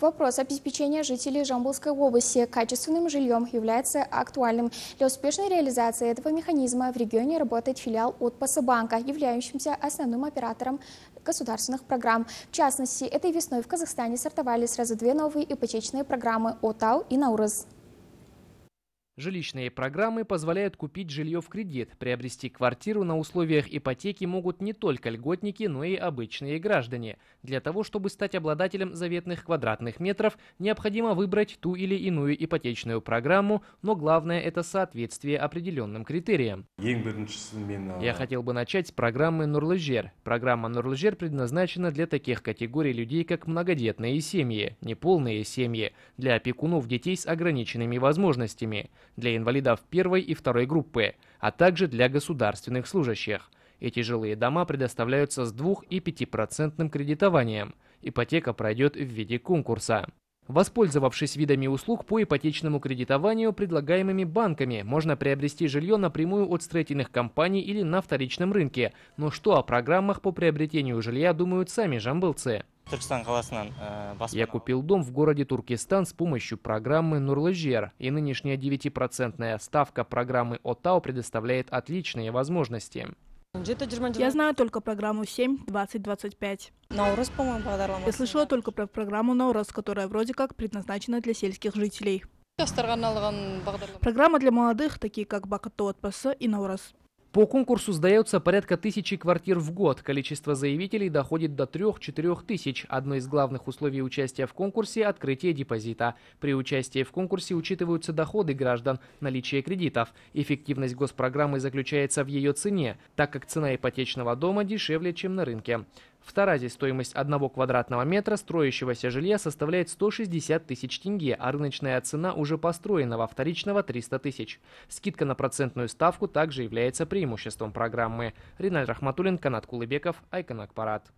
Вопрос обеспечения жителей Жамбулской области качественным жильем является актуальным. Для успешной реализации этого механизма в регионе работает филиал Отпаса банка, являющимся основным оператором государственных программ. В частности, этой весной в Казахстане стартовали сразу две новые ипотечные программы «ОТАУ» и «Наурыз». Жилищные программы позволяют купить жилье в кредит. Приобрести квартиру на условиях ипотеки могут не только льготники, но и обычные граждане. Для того, чтобы стать обладателем заветных квадратных метров, необходимо выбрать ту или иную ипотечную программу, но главное это соответствие определенным критериям. Я хотел бы начать с программы Нурлыжер. Программа Нурлыжер предназначена для таких категорий людей, как многодетные семьи, неполные семьи, для опекунов детей с ограниченными возможностями для инвалидов первой и второй группы, а также для государственных служащих. Эти жилые дома предоставляются с 2 и 5% кредитованием. Ипотека пройдет в виде конкурса. Воспользовавшись видами услуг по ипотечному кредитованию, предлагаемыми банками, можно приобрести жилье напрямую от строительных компаний или на вторичном рынке. Но что о программах по приобретению жилья думают сами жамбылцы? Э, Я купил дом в городе Туркестан с помощью программы «Нурлыжер», и нынешняя 9% ставка программы ОТАО предоставляет отличные возможности. Я знаю только программу 7-20-25. Я слышала только про программу Наурыз, которая вроде как предназначена для сельских жителей. Программа для молодых, такие как Бакату и Наурыз. По конкурсу сдается порядка тысячи квартир в год. Количество заявителей доходит до 3-4 тысяч. Одно из главных условий участия в конкурсе – открытие депозита. При участии в конкурсе учитываются доходы граждан, наличие кредитов. Эффективность госпрограммы заключается в ее цене, так как цена ипотечного дома дешевле, чем на рынке. В Таразе стоимость одного квадратного метра строящегося жилья составляет 160 тысяч тенге, а рыночная цена уже построенного вторичного 300 тысяч. Скидка на процентную ставку также является преимуществом программы. Риналь Рахматуллин, Канат Кулыбеков, Айкон Акпарат.